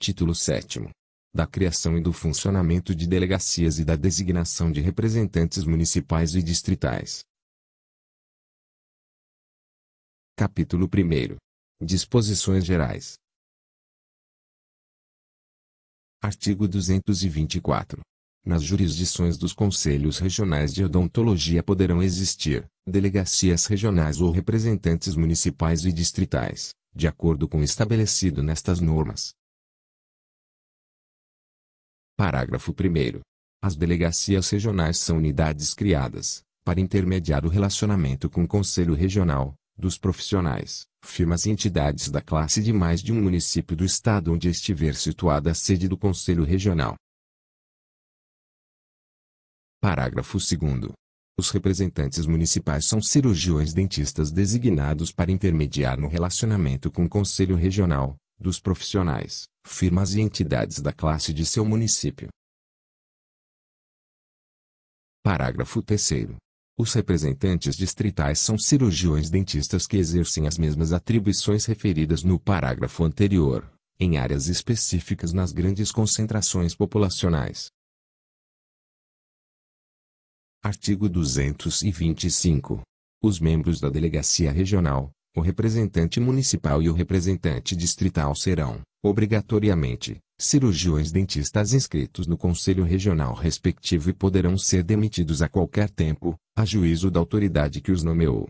Título 7 da criação e do funcionamento de delegacias e da designação de representantes municipais e distritais. Capítulo 1 Disposições Gerais Artigo 224. Nas jurisdições dos conselhos regionais de odontologia poderão existir delegacias regionais ou representantes municipais e distritais, de acordo com estabelecido nestas normas, Parágrafo 1. As delegacias regionais são unidades criadas, para intermediar o relacionamento com o Conselho Regional, dos profissionais, firmas e entidades da classe de mais de um município do estado onde estiver situada a sede do Conselho Regional. Parágrafo 2. Os representantes municipais são cirurgiões dentistas designados para intermediar no relacionamento com o Conselho Regional, dos profissionais, firmas e entidades da classe de seu município. Parágrafo 3 os representantes distritais são cirurgiões dentistas que exercem as mesmas atribuições referidas no parágrafo anterior, em áreas específicas nas grandes concentrações populacionais. Artigo 225. Os membros da Delegacia Regional, o representante municipal e o representante distrital serão, obrigatoriamente, cirurgiões dentistas inscritos no Conselho Regional respectivo e poderão ser demitidos a qualquer tempo, a juízo da autoridade que os nomeou.